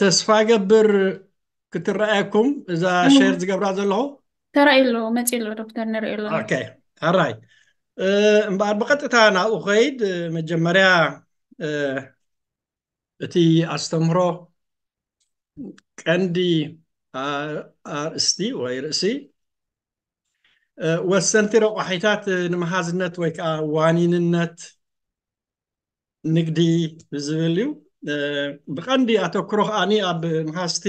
ተስፋ ገበር ክትረአየኩም እዛ ሸር ዝገብራ ዘለኹ ተራእዩ ኣለዎ መፂ ኣሎ ዶክተር ንሪኢ ኣለዎ ኣራይ እምበኣር ብቐጥታ ናብኡ ከይድ መጀመርያ እቲ ኣስተምህሮ ቀንዲ ኣርእስቲ ወይ ርእሲ ወሰንቲ ረቑሒታት ንመሓዝነት ወይ ከዓ ዋኒንነት ንግዲ ብዝብል እዩ ብቐንዲ ኣተክሮ ከዓኒ ኣብ መሓስቲ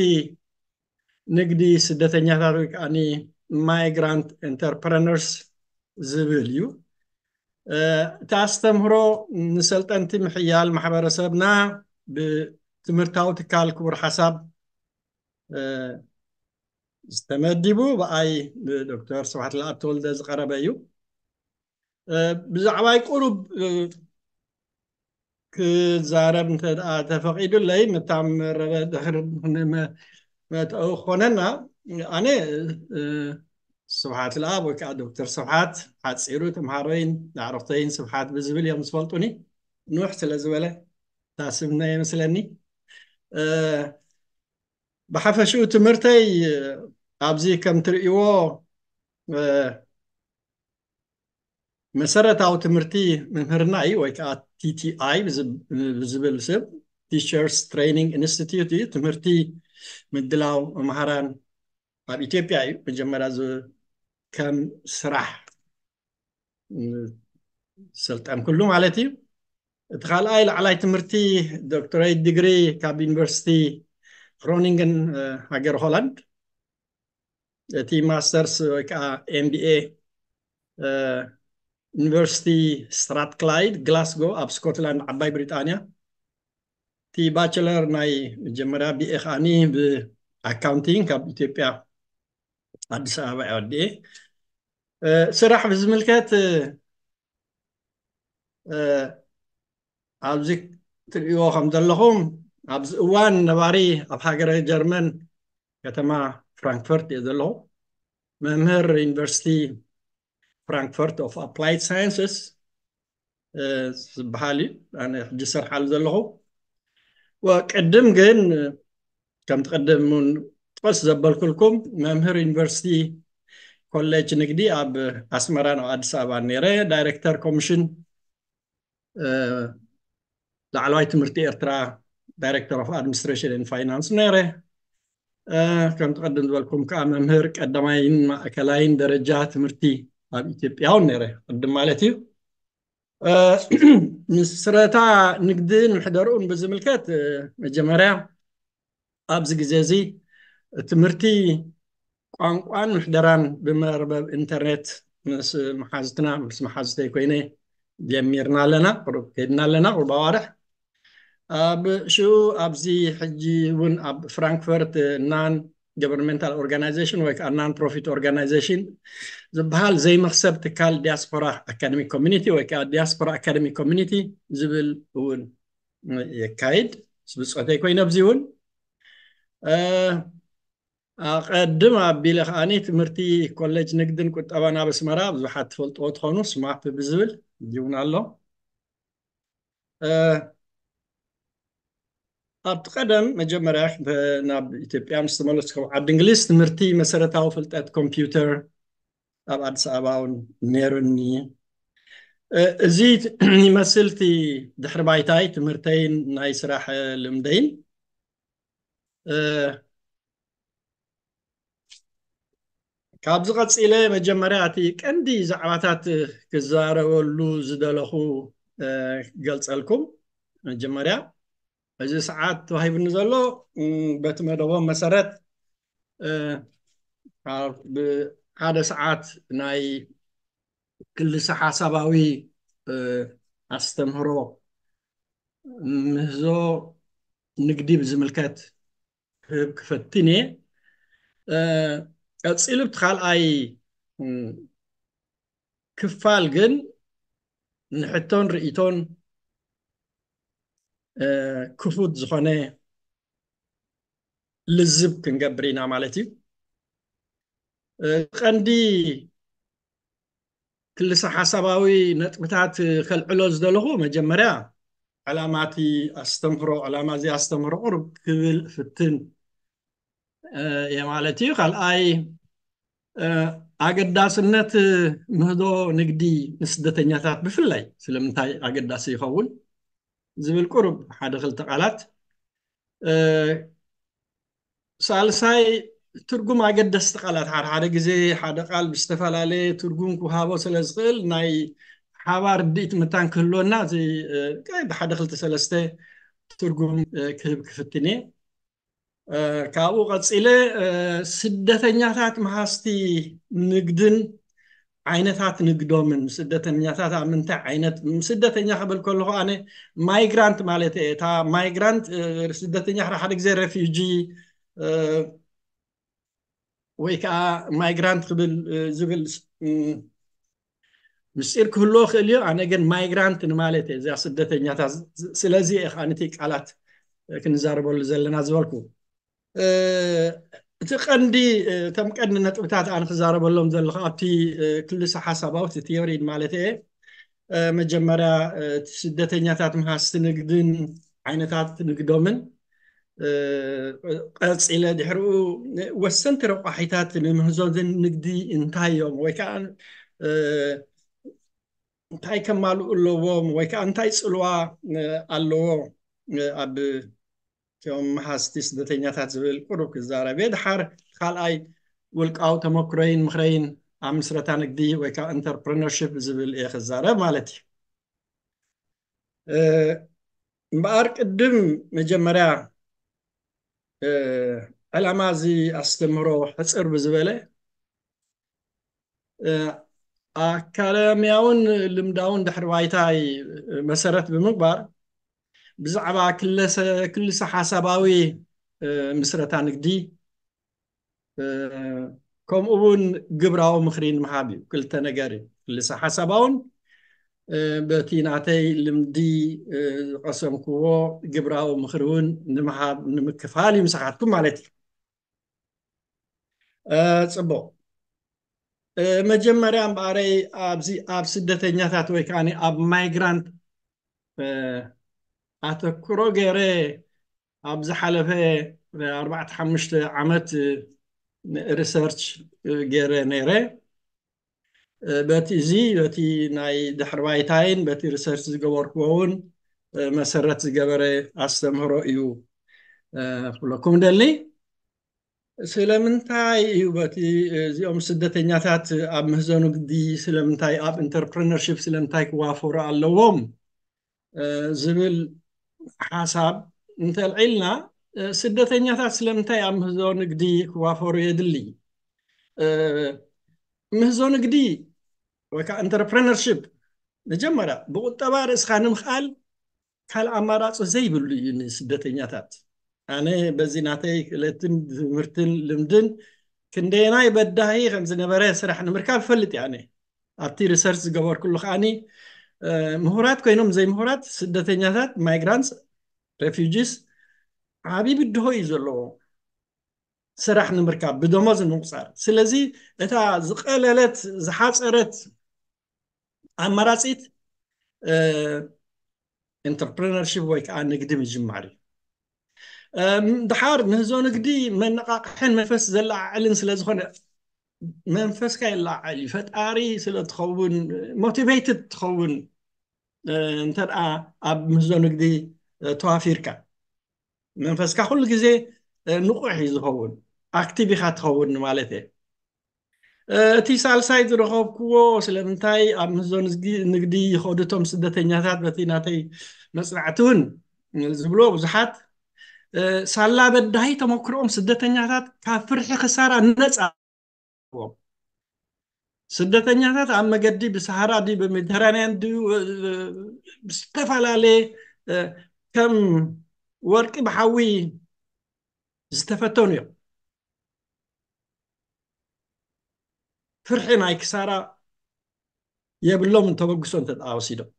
ንግዲ ስደተኛታት ወይ ከዓኒ ማይግራንት ኤንተርፕረነርስ ዝብል እዩ እቲ ኣስተምህሮ ንሰልጠንቲ ምሕያል ማሕበረሰብና ብትምህርታዊ ትካል ክቡር ሓሳብ ዝተመዲቡ ብኣይ ብዶክተር ስብሓት ልኣብ ዝቀረበ እዩ ብዛዕባይ ቁሩብ كزارم تفقيد لي متعم دخر ما ما تأخوننا أنا سبحات الآب وكا دكتور سبحات حد سيرو تمهارين عرفتين سبحات بزبل يا مسفلطوني نوح سلازولة تاسبنا يمسلني أه بحفشو تمرتي أبزي كم ترئيوه مسرت او تمرتي من مهرناي ويك تي تي اي بزبل سب تيشرز ترينينج انستيتيوت تمرتي مدلاو مهران ابي تي بي اي بجمر از كم سرح سلطان كلهم على تي ادخال اي على تمرتي دكتوريت ديجري كاب يونيفرستي فرونينغن هاجر هولاند تي ماسترز ويك ام بي اي University Strathclyde, Glasgow, of Scotland, ዓባይ ብሪጣንያ እቲ ባቸለር ናይ መጀመርያ ቢኤ the accounting of ኢትዮጵያ ኣዲስ ኣበባ እየ ወዲኤ ስራሕ ብዝምልከት ኣብዚ ትርእይዎ ከም ዘለኹም ኣብዚ እዋን ነባሪ ኣብ ሃገረ ጀርመን ከተማ ፍራንክፈርት فرانكفورت اوف ابلايد ساينسز ዝበሃል እዩ ኣነ ሕጂ ዝሰርሓሉ ዘለኹ ቅድም ግን ከም ትቀድም እውን ጥቕስ ዘበልኩልኩም መምህር ዩኒቨርሲቲ ኮሌጅ ንግዲ ኣብ ኣስመራ ናብ ኣዲስ ኣበባ ነይረ ዳይረክተር ኮሚሽን ላዕለዋይ ትምህርቲ ኤርትራ ዳይረክተር ኦፍ ኣድሚኒስትሬሽን ፋይናንስ ነይረ ከም ትቀድም ዝበልኩም ከዓ መምህር ቀዳማይን ማእከላይን ደረጃ ትምህርቲ ኣብ ኢትዮጵያ እውን ነይረ ቅድም ማለት እዩ ምስረታ ንግድን ምሕደርኡን ብዝምልከት መጀመርያ ኣብዚ ግዜ እዚ ትምህርቲ ቋንቋን ምሕደራን ብመርበብ ኢንተርኔት ምስ መሓዝትና ምስ መሓዝተይ ኮይነ ጀሚርና ኣለና ቁርብ ከይድና ኣለና ቁርብ ኣዋርሕ ኣብ ሽኡ ኣብዚ ሕጂ እውን ኣብ ፍራንክፈርት ናን ገቨርንመንታል ኦርጋናይዜሽን ወይ ከዓ ናን ፕሮፊት ኦርጋናይዜሽን ዝበሃል ዘይመክሰብ ትካል ዲያስፖራ ኣካደሚ ኮሚኒቲ ወይ ከዓ ዲያስፖራ ኣካደሚ ኮሚኒቲ ዝብል እውን የካይድ ስብፀተይ ኮይኑ ኣብዚ እውን ኣቀድም ኣቢለ ከዓኒ ትምህርቲ ኮሌጅ ንግድን ቁጠባን ኣብ ኣስመራ ብዙሓት ትፈልጥዎ ትኮኑ ስማፕ ብዝብል እዚ እውን ኣሎ ኣብ ቲቐደም መጀመርያ ናብ ኢትዮጵያ ምስ ተመለስኩ ዓዲ እንግሊዝ ትምህርቲ መሰረታዊ ፍልጠት ኮምፒውተር ኣብ ኣዲስ ኣበባ እውን ነይሩኒ እዚ ይመስል እቲ ድሕሪ ባይታይ ትምህርተይን ናይ ስራሕ ልምደይን ካብዚ ቀፂለ መጀመርያ እቲ ቀንዲ ዛዕባታት ክዛረበሉ ዝደለኹ ገልፀልኩም መጀመርያ እዚ ሰዓት ተባሂብኒ ዘሎ በቲ መደቦም መሰረት ብሓደ ሰዓት ናይ ክልሳ ሓሳባዊ ኣስተምህሮ ምህዞ ንግዲ ብዝምልከት ክህብ ክፈትን እየ ቀፂሉ ብቲ ካልኣይ ክፋል ግን ንሕቶን ርእቶን ክፉት ዝኾነ ልዝብ ክንገብር ኢና ማለት እዩ ቀንዲ ክልሰ ሓሳባዊ ነጥብታት ከልዕሎ ዝደለኹ መጀመርያ ዕላማቲ ኣስተምህሮ ዕላማ እዚ ኣስተምህሮ ቅርብ ክብል ፍትን እየ ማለት እዩ ካልኣይ ኣገዳስነት ምህዶ ንግዲ ንስደተኛታት ብፍላይ ስለምንታይ ኣገዳሲ ይኸውን ዝብል ቁሩብ ሓደ ክልተ ቃላት ሳልሳይ ትርጉም ኣገደስቲ ቃላት ሓደ ሓደ ግዜ ሓደ ቃል ብዝተፈላለየ ትርጉም ክውሃቦ ስለ ዝኽእል ናይ ሓባር ርድኢት ምታን ክህልወና እዚ ብሓደ ክልተ ሰለስተ ትርጉም ክህብ ክፍትን እየ ካብኡ ቀፂለ ስደተኛታት መሃስቲ ንግድን ዓይነታት ንግዶምን ስደተኛታት ኣብ ምንታይ ዓይነት ስደተኛ ክብል ከልኩ ኣነ ማይግራንት ማለት የእታ ማይግራንት ስደተኛ ሓደ ግዜ ረፊጂ ወይ ከዓ ማይግራንት ክብል ዝብል ምፅር ክህልዎ ክእል እዩ ኣነ ግን ማይግራንት ንማለት የ እዚኣ ስደተኛታት ስለዚየ ከዓ ነቲ ቃላት ክንዛርበሉ ዘለና ዝበልኩ እቲ ቀንዲ እቶም ቀንዲ ነጥብታት ኣነክዛረበሎም ዘለኩ ኣብቲ ክልሳ ሓሳባዊቲ ቴዮሪን ማለት የ መጀመርያ ስደተኛታት ምሃስቲ ንግድን ዓይነታት ንግዶምን ቀፂኢለ ድሕሪኡ ወሰንቲ ረቋሒታት ንምህዞን ንግዲ እንታይ እዮም ወይከዓ እንታይ ከማልኡ ኣለዎም ወይ ከዓ እንታይ ፅልዋ ኣለዎ እቶም ሓስቲ ስደተኛታት ዝብል ቁሩብ ክዛረብ ድሓር ካልኣይ ውልቃዊ ተመክሮይን ምክረይን ኣብ ምስረታ ንግዲ ወይ ከዓ ኢንተርፕረነርሽፕ ዝብል እየ ክዛረብ ማለት እዩ እምበኣር ቅድም መጀመርያ ዕላማ እዚ ኣስተምህሮ ሕፅር ብዝበለ ኣካዳምያውን ልምዳውን ድሕሪ ባይታይ መሰረት ብምግባር ብዛዕባ ክልሰ ሓሳባዊ ምስረታ ንግዲ ከምኡ ውን ግብራዊ ምክሪ ንምሃብ እዩ ክልተ ነገር እዩ ክልሰ ሓሳባውን በቲ ናተይ ልምዲ ዝቀሰምክዎ ግብራዊ ምክሪ እውን ንምሃብ ንምክፋል እዩ ምሳካትኩም ማለት እዩ ፅቡቅ መጀመርያ እምበኣረይ ኣብዚ ኣብ ስደተኛታት ወይ ከዓ ኣብ ማይግራንት ኣተክሮ ገይረ ኣብ ዝሓለፈ ኣርባዕተ ሓሙሽተ ዓመት ሪሰርች ገይረ ነይረ በቲ እዚ በቲ ናይ ድሕሪ ባይታይን በቲ ሪሰርች ዝገበርክዎ እውን መሰረት ዝገበረ ኣስተምህሮ እዩ ክብለኩም ደሊ ስለምንታይ እዩ በቲ እዚኦም ስደተኛታት ኣብ ምህዘኑ ግዲ ስለምንታይ ኣብ ኢንተርፕረነርሽፕ ስለምንታይ ክዋፈሩ ኣለዎም ዝብል ሓሳብ እንተልዒልና ስደተኛታት ስለምንታይ ኣብ ምህዞ ንግዲ ክዋፈሩ የድሊ ምህዞ ንግዲ ወይከዓ ኢንተርፕረነርሽፕ መጀመርያ ብቁጠባ ርእስካ ንምክኣል ካልእ ኣማራፂ ዘይብሉ እዩ ንስደተኛታት ኣነ በዚ ናተይ ክእለትን ትምህርትን ልምድን ክንደየናይ በዳሂ ከምዝነበረ ስራሕ ንምርካብ ፈልጥ እያ ኣነ ኣብቲ ሪሰርች ዝገበርኩሉ ከዓኒ ምሁራት ኮይኖም ዘይምሁራት ስደተኛታት ማይግራንትስ ሬፊጂስ ዓብዪ ብድሆ እዩ ዘለዎ ስራሕ ንምርካብ ብደሞዝ ንምቁፃር ስለዚ እታ ዝቀለለት ዝሓፀረት ኣመራፂት ኢንተርፕረነርሽፕ ወይ ከዓ ንግዲ ምጅማር እዩ ድሓር ንህዞ ንግዲ መነቃቅሕን መንፈስ ዘለዓዕልን ስለዝኮነ መንፈስካ ይለዓል እዩ ፈጣሪ ስለ ትኸውን ሞቲቬትድ ትኸውን እንተ ደኣ ኣብ ምህዞ ንግዲ ተዋፊርካ መንፈስካ ኩሉ ግዜ ንቑሕ እዩ ዝኸውን ኣክቲብ ኢኻ ትኸውንኒ ማለት እየ እቲ ሳልሳይ ዝረኸብክዎ ስለምንታይ ኣብ ምህዞ ንግዲ ይኸዱቶም ስደተኛታት በቲ ናተይ መፅናዕቲ እውን ዝብሎ ብዙሓት ሳላ በዳይ ተመክሮኦም ስደተኛታት ካብ ፍርሒ ክሳር ነፃ ዎም ስደተኛታት ኣብ መገዲ ብሰሓራ ዲ ብሜዲተራንያን ድዩ ዝተፈላለየ ከም ወርቂ ብሓዊ ዝተፈተኑ እዮም ፍርሒ ናይ ክሳራ የብሎም እንተበግሶ እንተጣ ወሲዶም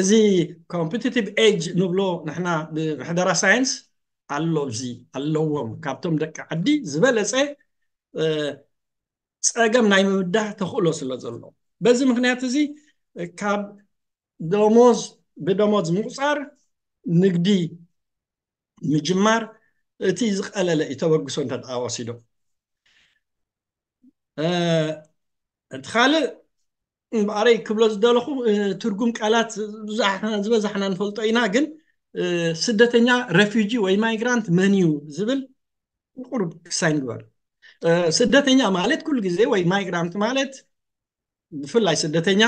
እዚ ኮምፒቲቲቭ ኤጅ ንብሎ ንሕና ብምሕደራ ሳይንስ ኣሎ እዚ ኣለዎም ካብቶም ደቂ ዓዲ ዝበለፀ ፀገም ናይ ምብዳህ ተኽእሎ ስለ ዘሎ በዚ ምክንያት እዚ ካብ ደሞዝ ብደሞዝ ምቁፃር ንግዲ ምጅማር እቲ ዝቀለለ እዩ ተበግሶ እንተደኣ ወሲዶ እቲ ካልእ እምበኣረይ ክብሎ ዝደለኹ ትርጉም ቃላት ዝበዛሕና ንፈልጦ ኢና ግን ስደተኛ ረፊጂ ወይ ማይግራንት መን እዩ ዝብል ቁርብ ክሳይ ንግበር ስደተኛ ማለት ኩሉ ግዜ ወይ ማይግራንት ማለት ብፍላይ ስደተኛ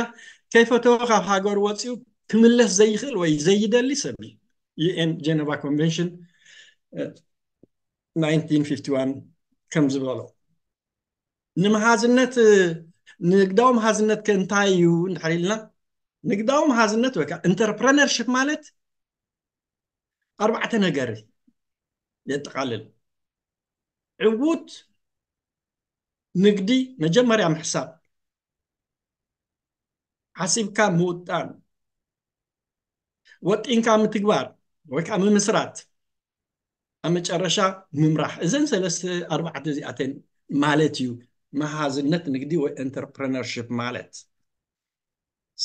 ከይፈቶ ካብ ሃገር ወፂኡ ክምለስ ዘይኽእል ወይ ዘይደሊ ሰብ እዩ ዩኤን ጀነቫ ኮንቨንሽን 1951 ከም ዝበሎ ንመሓዝነት ንግዳዊ መሓዝነት ከእንታይ እዩ እንድሕር ኢልና ንግዳዊ መሓዝነት ወይ ከዓ ኢንተርፕረነርሽፕ ማለት ኣርባዕተ ነገር የጠቃልል ዕዉት ንግዲ መጀመርያ ምሕሳብ ሓሲብካ ምውጣን ወጢንካ ምትግባር ወይ ከዓ ምምስራት ኣብ መጨረሻ ምምራሕ እዘን ሰለስተ ኣርባዕተ እዚኣተን ማለት እዩ መሃዝነት ንግዲ ወይ ኤንተርፕረነርሽፕ ማለት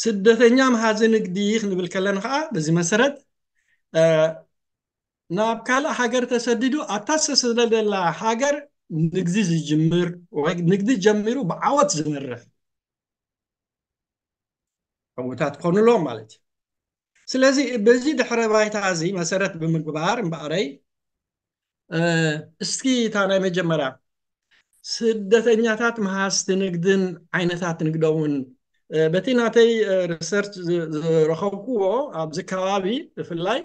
ስደተኛ መሃዚ ንግዲ ክንብል ከለና ከዓ በዚ መሰረት ናብ ካልእ ሃገር ተሰዲዱ ኣብታ ዝተሰደደላ ሃገር ንግዲ ዝጅምር ወይ ንግዲ ጀሚሩ ብዓወት ዝምርሕ ከምኡታት ኮኑሎም ማለት እዩ ስለዚ በዚ ድሕረ ባይታ እዚ መሰረት ብምግባር እምበኣረይ እስኪ እታ ናይ መጀመርያ ስደተኛታት መሃስቲ ንግድን ዓይነታት ንግዶውን በቲ ናተይ ሪሰርች ዝረከብክዎ ኣብዚ ከባቢ ብፍላይ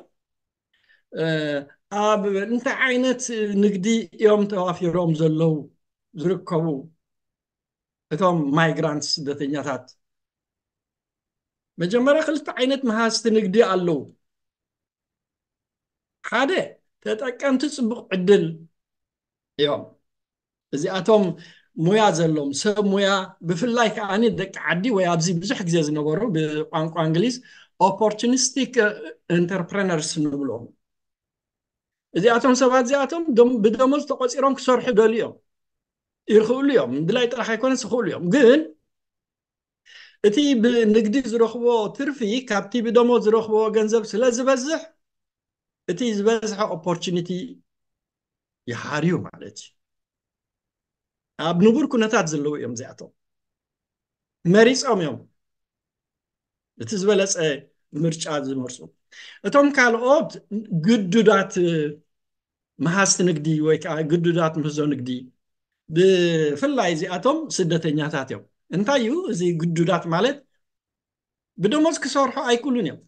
ኣብ እንታይ ዓይነት ንግዲ እዮም ተዋፊሮም ዘለው ዝርከቡ እቶም ማይግራንት ስደተኛታት መጀመርያ ክልተ ዓይነት መሃዝቲ ንግዲ ኣለው ሓደ ተጠቀምቲ ፅቡቅ ዕድል እዮም እዚኣቶም ሙያ ዘሎም ሰብ ሙያ ብፍላይ ከዓኒ ደቂ ዓዲ ወይ ኣብዚ ብዙሕ ግዜ ዝነበሩ ብቋንቋ እንግሊዝ ኦፖርቹኒስቲክ ኢንተርፕረነርስ ንብሎም እዚኣቶም ሰባት እዚኣቶም ብደመዝ ተቆፂሮም ክሰርሑ ደልዩ እዮም ይኽእሉ እዮም ምድላይ ጥራሕ ኣይኮነስ ይኽእሉ እዮም ግን እቲ ብንግዲ ዝረኽቦ ትርፊ ካብቲ ብደሞዝ ዝረኽቦ ገንዘብ ስለ ዝበዝሕ እቲ ዝበዝሐ ኦፖርቹኒቲ ይሓርዩ ማለት እዩ ኣብ ንቡር ኩነታት ዘለዉ እዮም እዚኣቶም መሪፆም እዮም እቲ ዝበለፀ ምርጫ ዝመርፁ እቶም ካልኦት ግዱዳት መሃስቲ ንግዲ ወይ ከዓ ግድዳት ምህዞ ንግዲ ብፍላይ እዚኣቶም ስደተኛታት እዮም እንታይ እዩ እዚ ግዱዳት ማለት ብደሞዝ ክሰርሑ ኣይክሉን እዮም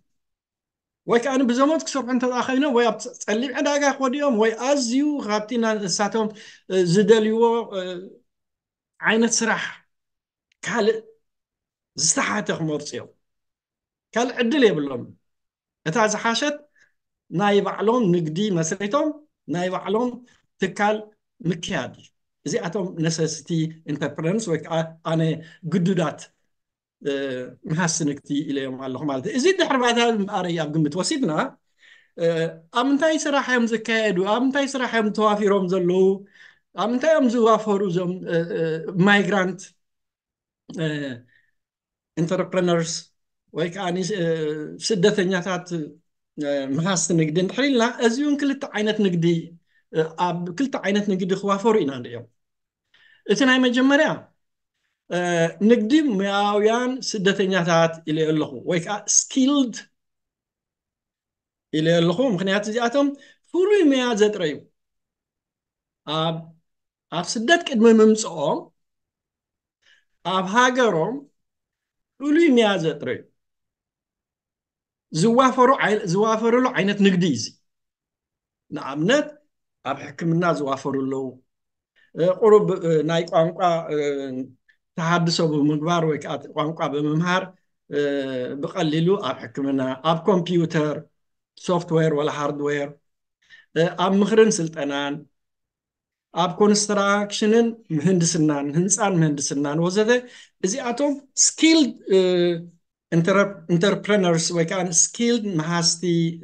ወይ ከዓ ብዘመት ክሰርሑ እንተኣ ኮይኖም ወይ ኣብ ፀሊም ዕዳጋ ክወዲኦም ወይ ኣዝዩ ካብቲ ንሳቶም ዝደልይዎ ዓይነት ስራሕ ካልእ ዝተሓተ ክመርፁ እዮም ካልእ ዕድል የብሎም እታ ዝሓሸት ናይ ባዕሎም ንግዲ መስሪቶም ናይ ባዕሎም ትካል ምክያድ እዩ እዚኣቶም ነሴስቲ ኢንተርፕነርስ ወይከዓ ኣነ ግዱዳት ምሃስንግቲ ኢለዮም ኣለኩ ማለት ዩ እዚ ድሕሪማታ ርዪ ኣብ ግምት ወሲድና ኣብ ንታይ ስራሕእዮም ዝካየዱ ኣብንታይ ስራሕዮም ዝተዋፊሮም ዘለዉ ኣብንታይ እዮም ዝዋፈሩ እዞም ማይግራንት ኤንተርፕረነርስ ወይ ከዓ ስደተኛታት محاس نقدي نحريلنا أزيون كلت عينت نقدي أب كلت عينت نقدي خوافورين عندهم إتنا مجمرة ንግዲ ሙያውያን ስደተኛታት ኢልየ ኣለኹ ወይ ከዓ ስኪልድ ኢልየ ኣለኹ ምክንያቱ እዚኣቶም ፍሉይ ሙያ ዘጥረዩ ኣብ ስደት ቅድሚ ምምፅኦም ኣብ ሃገሮም ፍሉይ ሙያ ዘጥረዩ ዝዋፈሩ ዝዋፈረሉ ዓይነት ንግዲ እዩ እዚ ንኣብነት ኣብ ሕክምና ዝዋፈሩ ኣለዉ ቁሩብ ናይ ቋንቋ ተሃድሶ ብምግባር ወይ ከዓ ቋንቋ ብምምሃር ብቀሊሉ ኣብ ሕክምና ኣብ ኮምፒዩተር ሶፍትዌር ወላ ሃርድዌር ኣብ ምክርን ስልጠናን ኣብ ኮንስትራክሽንን ምህንድስናን ህንፃን ምህንድስናን ወዘተ እዚኣቶም ስኪል entrepreneurs وكان skilled محاستي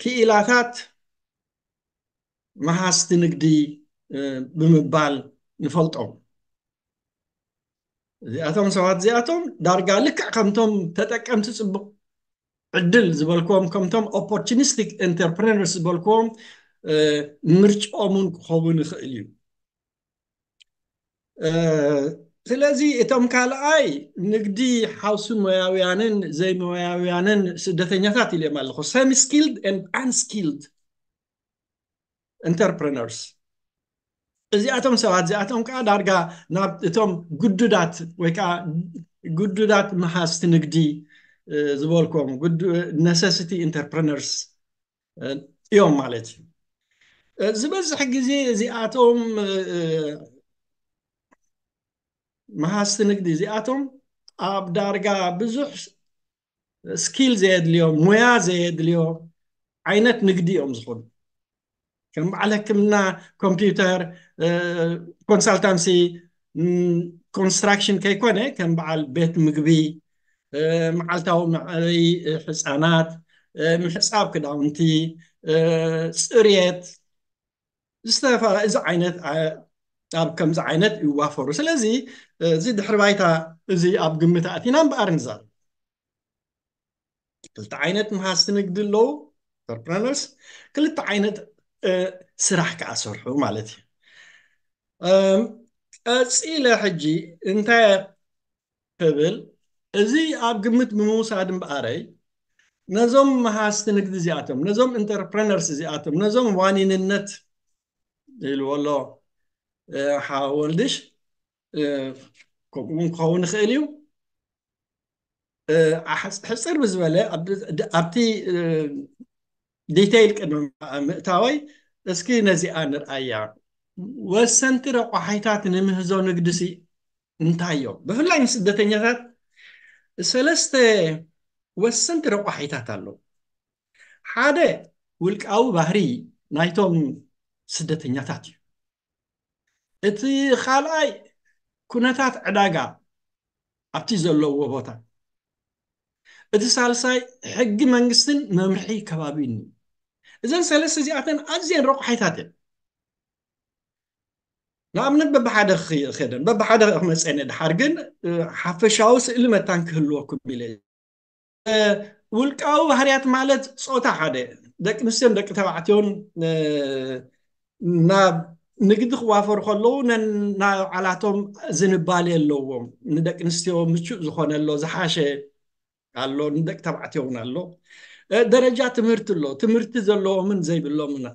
كإلاتات محاستي نقدي بمبال نفلطهم زياتهم سوات زياتهم دارجا لك كمتم تتكم تصب عدل زبلكم كمتم opportunistic entrepreneurs زبلكم مرچኦምን ክኸውን ይኽእል እዩ ስለዚ እቶም ካልኣይ ንግዲ ሓውስን ሞያውያንን ዘይሞያውያንን ስደተኛታት ኢልዮም ኣለኹ ሰሚስኪልድ ኣንስኪልድ ኢንተርፕረነርስ እዚኣቶም ሰባት እዚኣቶም ከዓ ዳርጋ ናብ እቶም ጉዱዳት ወይ ከዓ ጉዱዳት መሃዝቲ ንግዲ ዝበልኮም ነሰሲቲ ኢንተርፕረነርስ እዮም ማለት እዩ ዝበዝሕ ግዜ እዚኣቶም مهاس نقدي زياتهم أب دارجا بزح سكيل زيد اليوم مويا زيد اليوم عينت نقدي يوم زخون كم على كمنا كمبيوتر كونسلتانسي كونستراكشن كيكون كم على بيت مقبي معلتاو معي حسانات محساب كده انتي سريت استفاد اذا عينت ኣብ ከምዚ ዓይነት ይዋፈሩ ስለዚ እዚ ድሕሪ ባይታ እዚ ኣብ ግምት ኣቲና እምበኣር ንዛረብ ክልተ ዓይነት መሃስቲ ንግዲ ኣለው ኢንተርፕረነርስ ክልተ ዓይነት ስራሕ ከዓ ሰርሑ ማለት እዩ ቀፂለ ሕጂ እንታይ ክብል እዚ ኣብ ግምት ብምውሳድ እምበኣረይ ነዞም መሃስቲ ንግዲ እዚኣቶም ነዞም ኢንተርፕረነርስ እዚኣቶም ነዞም ዋኒንነት ኢልዎ ኣሎ ሓወልድሽ ከምኡውን ክኸውን ይኽእል እዩ ሕፅር ብዝበለ ኣብቲ ዲቴይል ቅድሚ ምእታወይ እስኪ ነዚኣ ንርኣያ ወሰንቲ ረቑሓይታት ንምህዞ ንግዲሲ እንታይ እዮም ብፍላይ ንስደተኛታት ሰለስተ ወሰንቲ ረቑሒታት ኣለው ሓደ ውልቃዊ ባህሪ ናይቶም ስደተኛታት እዩ እቲ ካልኣይ ኩነታት ዕዳጋ ኣብቲ ዘለዎ ቦታ እቲ ሳልሳይ ሕጊ መንግስትን መምርሒ ከባቢዩኒ እዘን ሰለስተ እዚኣተን ኣዝየን ረቑሓይታት እዩ ንኣብነት በቢሓደ ከደን በቢሓደ ክመፀአኒ ድሓር ግን ሓፈሻዊ ስእሊመታን ክህልወኩም ኢ እ ውልቃዊ ባህርያት ማለት ፆታ ሓደ ደቂ ንስትዮም ደቂ ተባዕትዮም ናብ ንግዲ ክዋፈሩ ከለዉ ነናይ ባዕላቶም ዝንባል ኣለዎም ንደቂ ኣንስትዮ ምቹእ ዝኾነሎ ዝሓሸ ኣሎ ንደቂ ተባዕትዮ እውን ኣሎ ደረጃ ትምህርቲ ኣሎ ትምህርቲ ዘለዎምን ዘይብሎምና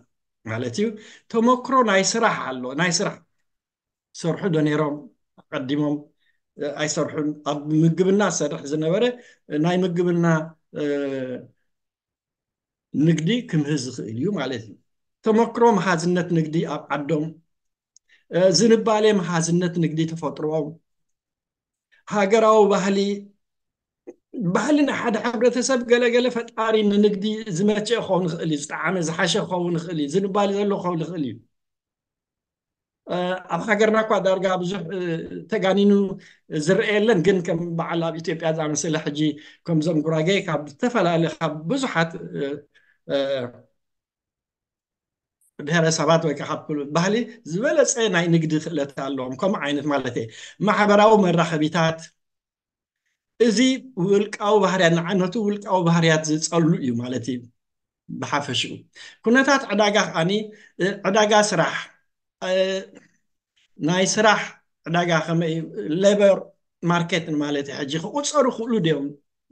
ማለት እዩ ተመክሮ ናይ ስራሕ ኣሎ ናይ ስራሕ ሰርሑ ዶ ነይሮም ቀዲሞም ኣይሰርሑን ኣብ ምግብና ዝሰርሕ ዝነበረ ናይ ምግብና ንግዲ ክምህዝ ዝክእል እዩ ማለት እዩ ተመክሮ መሓዝነት ንግዲ ኣብ ዓዶም ዝንባለ መሓዝነት ንግዲ ተፈጥርዎም ሃገራዊ ባህሊ ባህሊ ናይ ሓደ ሕብረተሰብ ገለገለ ፈጣሪ ንንግዲ ዝመቸእ ክኸውን ይኽእል እዩ ዝጠዓመ ዝሓሸ ክኸውን ይኽእል እዩ ዝንባል ዘሎ ክኸውን ይኽእል እዩ ኣብ ሃገርና እኳ ዳርጋ ብዙሕ ተጋኒኑ ዝረአየለን ግን ከም በዓል ኣብ ኢትዮጵያ ዝኣመሰለ ሕጂ ከምዞም ጉራጌ ካብ ዝተፈላለየ ካብ ብዙሓት ድረሰባት ወይከዓ ካባህሊ ዝበለፀ ናይ ንግዲ ክእለት ኣለዎም ከምኡ ዓይነት ማለት እየ ማሕበራዊ መራከቢታት እዚ ውልቃዊ ባህርያት ንዓነቱ ውልቃዊ ባህርያት ዝፀሉ እዩ ማለት እዩ ብሓፈሽኡ ኩነታት ዕዳጋ ከዓኒ ዕዳጋ ስራሕ ናይ ስራሕ ዕዳጋ ከመይ ሌበር ማርኬት ማለት ዩ ሕጂ ክቁፀሩ ክእሉ ድኦም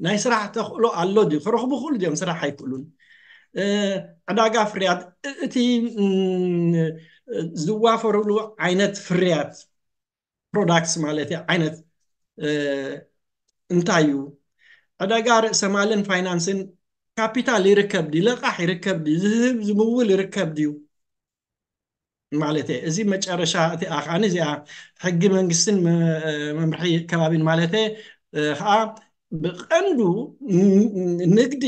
ናይ ስራሕ ተክእሎ ኣሎ ድ ክረኽቡ ክእሉ ድኦም ስራሕ ኣይክእሉን ዕዳጋ ፍርያት እቲ ዝዋፈሩሉ ዓይነት ፍርያት ፕሮዳክትስ ማለት እዩ ዓይነት እንታይ እዩ ዕዳጋ ርእሰ ማልን ፋይናንስን ካፒታል ይርከብ ድዩ ልቃሕ ይርከብ ድዩ ዝህብ ዝምውል ይርከብ ድዩ ማለት እየ እዚ መጨረሻ እቲ ከዓኒ እዚኣ ሕጊ መንግስትን መምርሒ ከባቢን ማለት ከዓ ብቀንዱ ንግዲ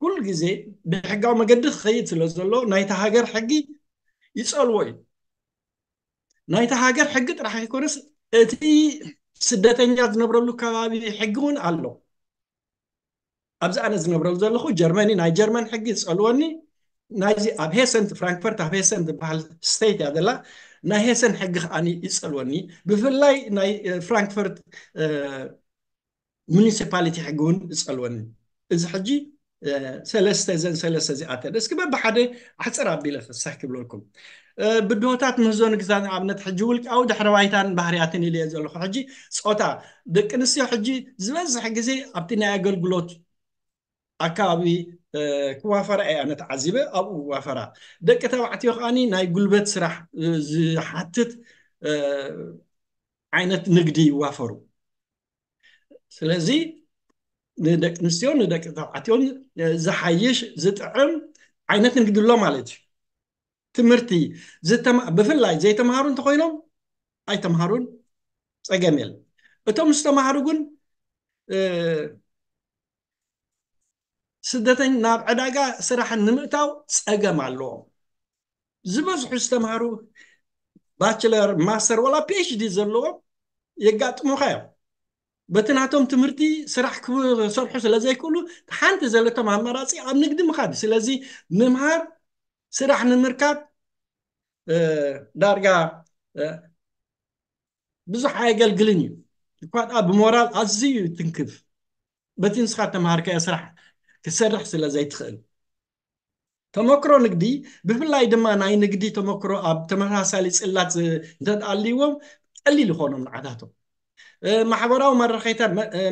ኩሉ ግዜ ብሕጋዊ መገዲ ክኸይድ ስለ ዘሎ ናይቲ ሃገር ሕጊ ይፀልዎ እዩ ናይቲ ሃገር ሕጊ ጥራሕ ኣይኮነስ እቲ ስደተኛ ዝነብረሉ ከባቢ ሕጊ እውን ኣሎ ኣብዚ ኣነ ዝነብረሉ ዘለኩ ጀርመኒ ናይ ጀርመን ሕጊ ዝፀልወኒ ናይዚ ኣብ ሄሰን ፍራንክፈርት ኣብ ሄሰን ዝበሃል ስተይት እያ ዘላ ናይ ሄሰን ሕጊ ከዓኒ ይፀልወኒ ብፍላይ ናይ ፍራንክፈርት ሙኒስፓሊቲ ሕጊ እውን ይፀልወኒ እዚ ሕጂ ሰለስተ እዘን ሰለስተ እዚኣተን እስኪ በብሓደ ሓፀር ኣቢለ ፍስሕ ክብለልኩም ብድሆታት ምህዞ ንግዛን ኣብነት ሕጂ ውልቃዊ ድሕረ ባይታን ባህርያትን ኢልየ ዘለኹ ሕጂ ፆታ ደቂ ኣንስትዮ ሕጂ ዝበዝሕ ግዜ ኣብቲ ናይ ኣገልግሎት ኣከባቢ ክዋፈራ እያ ነተዓዚበ ኣብኡ ዋፈራ ደቂ ተባዕትዮ ከዓኒ ናይ ጉልበት ስራሕ ዝሓትት ዓይነት ንግዲ ይዋፈሩ ስለዚ ንደቂ ኣንስትዮ ንደቂ ተባዕትዮን ዝሓይሽ ዝጥዕም ዓይነት ንግድሎ ማለት እዩ ትምህርቲ ብፍላይ ዘይተምሃሩ እንተኮይኖም ኣይተምሃሩን ፀገም የለ እቶም ዝተምሃሩ ግን ስደተኝ ናብ ዕዳጋ ስራሕ ንምእታው ፀገም ኣለዎም ዝበዝሑ ዝተምሃሩ ባችለር ማስተር ወላ ፒኤችዲ ዘለዎም የጋጥሙካ እዮም በቲ ናቶም ትምህርቲ ስራሕ ክሰርሑ ስለዘይክእሉ ሓንቲ ዘለቶም ኣመራፂ ኣብ ንግዲ ምካድ ስለዚ ምምሃር ስራሕ ንምርካብ ዳርጋ ብዙሕ ኣየገልግልን እዩ እኳ ኣ ብሞራል ኣዝዩ ትንክፍ በቲ ንስኻ ተምሃርከዮ ስራሕ ክሰርሕ ስለ ዘይትኽእል ተመክሮ ንግዲ ብፍላይ ድማ ናይ ንግዲ ተመክሮ ኣብ ተመሳሳሊ ፅላት እንተተኣልይዎም ቀሊል ይኮኖም ንዓታቶም ማሕበራዊ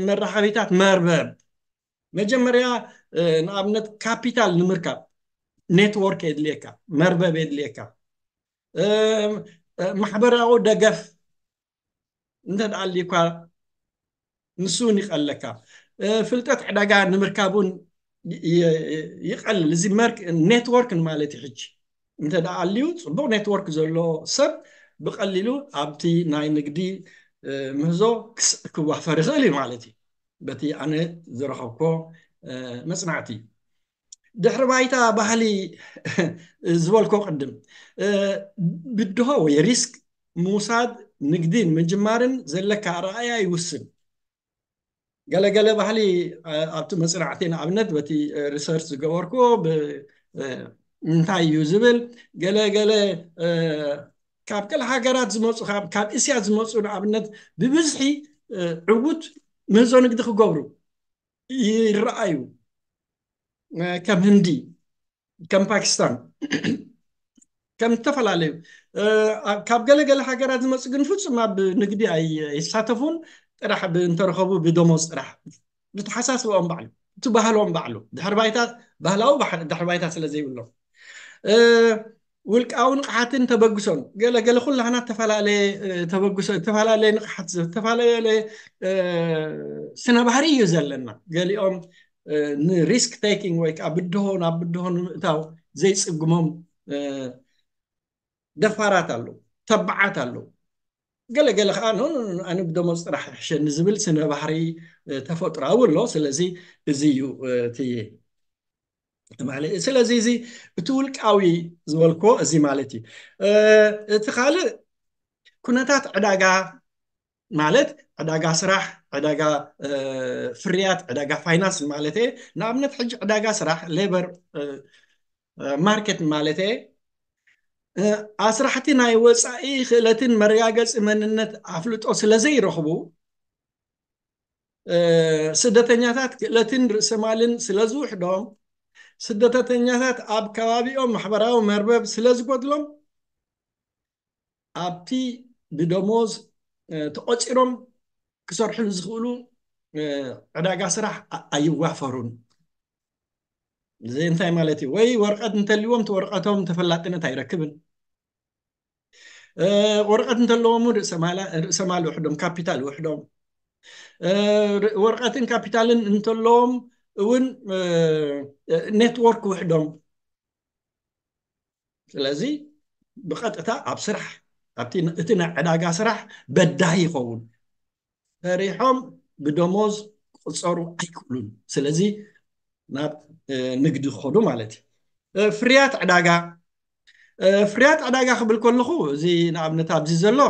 መራኸቢታት መርበብ መጀመርያ ንኣብነት ካፒታል ንምርካብ ኔትወርክ የድልየካ መርበብ የድልየካ ማሕበራዊ ደገፍ እንተደኣልዩካ ንሱን ይቀለካ ፍልጠት ዕዳጋ ንምርካቡን ይቀልል እዚ ኔትወርክን ማለት ይሕጂ እንተደኣልዩ ፅቡቅ ኔትወርክ ዘሎ ሰብ ብቀሊሉ ኣብቲ ናይ ንግዲ ምህዞ ክዋሕፈር ይኽእል እዩ ማለት እዩ በቲ ኣነ ዝረኸብኮ መፅናዕቲ እዩ ድሕሪ ባይታ ባህሊ ዝበልኮ ቅድም ብድሆ ወይ ሪስክ ምውሳድ ንግድን ምጅማርን ዘለካ ኣረኣያ ይውስን ገለገለ ባህሊ ኣብቲ መፅናዕቲ ንኣብነት በቲ ሪሰርች ዝገበርክዎ እንታይ እዩ ዝብል ገለገለ ካብ ገለ ሃገራት ዝመፁ ካብ እስያ ዝመፁ ንኣብነት ብብዝሒ ዕዉት ምህዞ ንግዲ ክገብሩ ይረኣዩ ከም ህንዲ ከም ፓኪስታን ከም ዝተፈላለዩ ካብ ገለገለ ሃገራት ዝመፁ ግን ፍፁም ኣብ ንግዲ ኣይሳተፉን ጥራሕ እንተረኸቡ ብደሞዝ ጥራሕ ብተሓሳስበኦም ባዕሉ እቲ ባህሎም ባዕሉ ድሕር ባይታ ባህላዊ ድሕር ባይታ ስለ ዘይብሎም ውልቃዊ ንቕሓትን ተበግሶን ገለገለ ኩላና ዝተፈላለየ ተበግሶ ዝተፈላለየ ንቕሓት ዝተፈላለየ ስነ ባህሪ እዩ ዘለና ገሊኦም ንሪስክ ቴኪንግ ወይ ከዓ ብድሆ ናብ ብድሆ ንምእታው ዘይፅጉሞም ደፋራት ኣለው ተባዓት ኣለው ገለገለ ከዓ ኣነ ብደሞዝ ጥራሕ ሕሸኒ ዝብል ስነ ባህሪ ተፈጥሮዊ ኣሎ ስለዚ እዚ እዩ እቲ እስለዚ እዚ እቲ ውልቃዊ ዝበልኮ እዚ ማለት እዩ እቲ ካልእ ኩነታት ዕዳጋ ማለት ዕዳጋ ስራሕ ዕዳጋ ፍርያት ዕዳጋ ፋይናንስን ማለት የ ንኣብነት ሕጂ ዕዳጋ ስራሕ ሌበር ማርኬት ማለት ኣስራሕቲ ናይ ወፃኢ ክእለትን መርጋገፂ መንነት ኣፍልጦ ስለዘይረክቡ ስደተኛታት ክእለትን ርእሰማልን ስለ ዝውሕዶም ስደተተኛታት ኣብ ከባቢኦም ማሕበራዊ መርበብ ስለ ዝጎድሎም ኣብቲ ብደሞዝ ተቆፂሮም ክሰርሑ ዝኽእሉ ዕዳጋ ስራሕ ኣይዋፈሩን እዚ እንታይ ማለት እዩ ወይ ወርቀት እንተልዎም ወርቀቶም ተፈላጥነት ኣይረክብን ወርቀት እንተለዎም ርእሰ ማል ውሕዶም ካፒታል ውሕዶም ወርቀትን ካፒታልን እንተለዎም እውን ኔትወርክ ውሕዶም ስለዚ ብቐጥታ ኣብ ስራሕ እቲ ናይ ዕዳጋ ስራሕ በዳሂ ይኸውን ተሪሖም ብደሞዝ ክቁፀሩ ኣይክእሉን ስለዚ ናብ ንግዲ ክኸዱ ማለት እዩ ፍርያት ዕዳጋ ፍርያት ዕዳጋ ክብል ከለኹ እዚ ንኣብነት ኣብዚ ዘሎ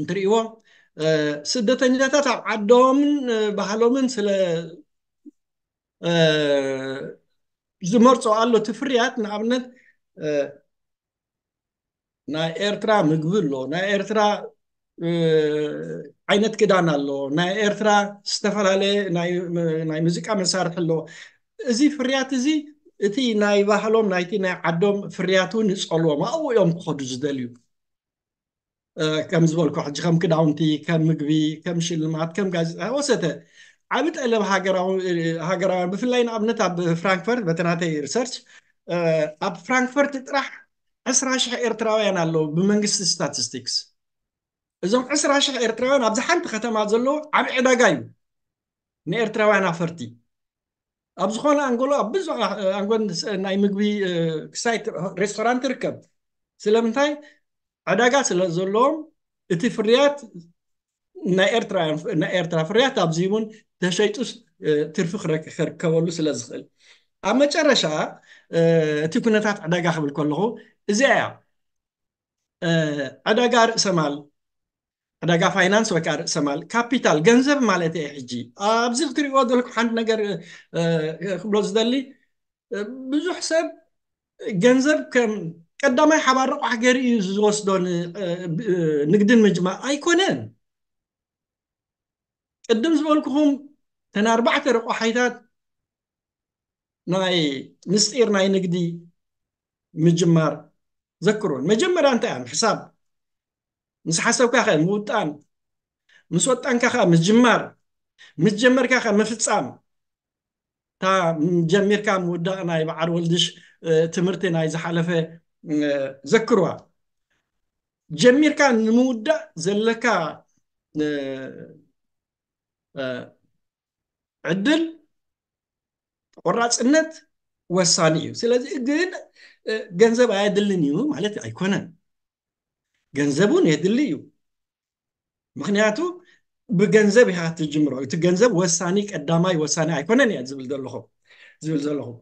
እንትርእይዎ ስደተኛታት ኣብ ዓዶምን ባህሎምን ዝመርፆ ኣሎ እቲ ፍርያት ንኣብነት ናይ ኤርትራ ምግቢ ኣሎ ናይ ኤርትራ ዓይነት ክዳን ኣሎ ናይ ኤርትራ ዝተፈላለየ ናይ ሙዚቃ መሳርሒ ኣሎ እዚ ፍርያት እዚ እቲ ናይ ባህሎም ናይቲ ናይ ዓዶም ፍርያት እውን ይፀልዎም ኣብኡ እዮም ክኸዱ ዝደልዩ ከም ዝበልኩ ሕጂ ከም ክዳውንቲ ከም ምግቢ ከም ሽልማት ከም ጋዜጣ ወሰተ عبت ألم هاجر هاجر بفي لين أب نتا بفرانكفورت بتناتي ريسيرش أب فرانكفورت تطرح آه، عشرة شح إرتراوين على بمنجس ستاتستيكس إذا عشرة شح إرتراوين أب زحنت ختم على زلو عم إعدا جاي نإرتراوين أفرتي أب زخون أنقوله أب بزو آه، أنقول ناي مقبي كسايت آه، ريستورانت ركب سلمتاي عدا جاي سلزلو إتفريات نا إيرترا نا إيرترا فريات أبزيمون ተሸይጡስ ትርፊ ክክርከበሉ ስለ ዝኽእል ኣብ መጨረሻ እቲ ኩነታት ዕዳጋ ክብል ከለኹ እዚኣ ያ ዕዳጋ ርእሰማል ዕዳጋ ፋይናንስ ወይ ከዓ ርእሰማል ካፒታል ገንዘብ ማለት የ ሕጂ ኣብዚ ክትሪእዎ ዘለኩም ሓንድ ነገር ክብሎ ዝደሊ ብዙሕ ሰብ ገንዘብ ከም ቀዳማይ ሓባር ረቑ ሕገሪ እዩ ዝወስዶን ንግድን ምጅማ ኣይኮነን قدام زمالكهم تنا أربعة رقو حيتات ناي نستير ناي نقدي مجمار ذكرون مجمر أنت أم حساب مس حساب كاخا موتان مس وطان كاخا مجمار مجمر كاخا مفتصام تا مجمرካ ምውዳእ ናይ በዓል ወልድሽ ትምህርቲ ናይ ዝሓለፈ ዘክርዋ ጀሚርካ ንምውዳእ زلكا اه، ዕድል፣ ቆራፅነት ወሳኒ እዩ ስለዚ ግን ገንዘብ ኣየድልን እዩ ማለት ኣይኮነን ገንዘብ እውን የድሊ እዩ ምክንያቱ ብገንዘብ ኢካ ትጅምሮ እቲ ገንዘብ ወሳኒ ቀዳማይ ወሳኒ ኣይኮነን እየ ዝብል ዘለኹም ዝብል ዘለኹም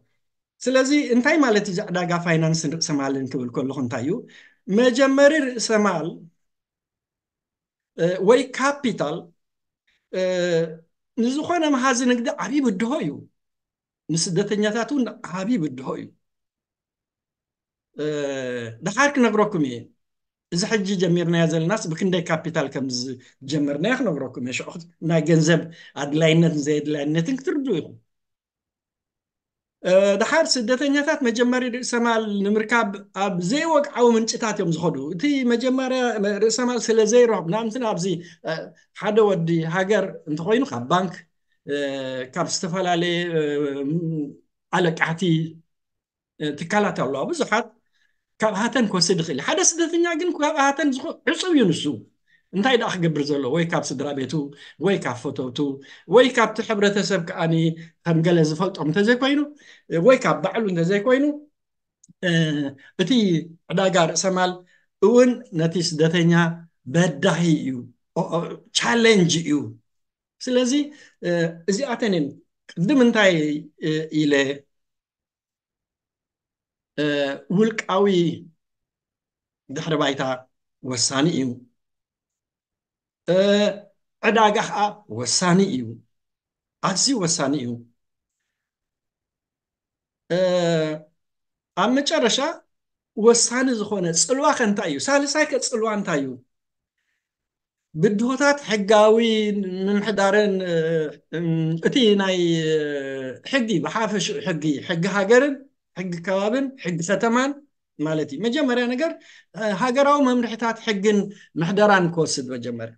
ስለዚ እንታይ ማለት እዩ ዕዳጋ ፋይናንስን ርእሰ ማልን ክብል እንታይ እዩ መጀመሪ ርእሰ ማል ወይ ካፒታል ንዝኾነ መሓዚ ንግዲ ዓብዪ ብድሆ እዩ ንስደተኛታት እውን ዓብዪ ብድሆ እዩ ድሓር ክነግረኩም እየ እዚ ሕጂ ጀሚርናዮ ዘለናስ ብክንደይ ካፒታል ከም ዝጀመርናያ ክነግረኩም እየ ሽዑ ናይ ገንዘብ ኣድላይነትን ዘየድላይነትን ክትርድኡ ኢኹም ድሓር ስደተኛታት መጀመሪ ርእሰማል ንምርካብ ኣብ ዘይወቅዓዊ ምንጭታት እዮም ዝኸዱ እቲ መጀመርያ ርእሰማል ስለዘይረክብ ንኣብንትን ኣብዚ ሓደ ወዲ ሃገር እንተኮይኑ ካብ ባንክ ካብ ዝተፈላለየ ኣለቃሕቲ ትካላት ኣለዋ ብዙሓት ካብ ሃተን ክወስድ ይኽእል ሓደ ስደተኛ ግን ካብ ሃተን ዕፁብ እዩ ንሱ እንታይ ደኣ ክገብር ዘሎ ወይ ካብ ስድራ ቤቱ ወይ ካብ ፈተውቱ ወይ ካብቲ ሕብረተሰብ ከዓኒ ከም ገለ ዝፈልጦም እንተዘይኮይኑ ወይ ካብ ባዕሉ እንተዘይኮይኑ እቲ ዕዳጋ ርእሰማል እውን ነቲ ስደተኛ በዳሂ እዩ ቻለንጅ እዩ ስለዚ እዚኣተን እን ቅድም እንታይ ኢለ ውልቃዊ ድሕሪ ባይታ ወሳኒ እዩ ዕዳጋ ከዓ ወሳኒ እዩ ኣዝዩ ወሳኒ እዩ ኣብ መጨረሻ ወሳኒ ዝኮነ ፅልዋ ከ እንታይ እዩ ሳልሳይ ከ ፅልዋ እንታይ እዩ ብድሆታት ሕጋዊ ምምሕዳርን እቲ ናይ ሕጊ ብሓፈሽ ሕጊ ሕጊ ሃገርን ሕጊ ከባብን ሕጊ ከተማን ማለት እዩ መጀመርያ ነገር ሃገራዊ መምርሕታት ሕግን ምሕደራን ክወስድ መጀመርያ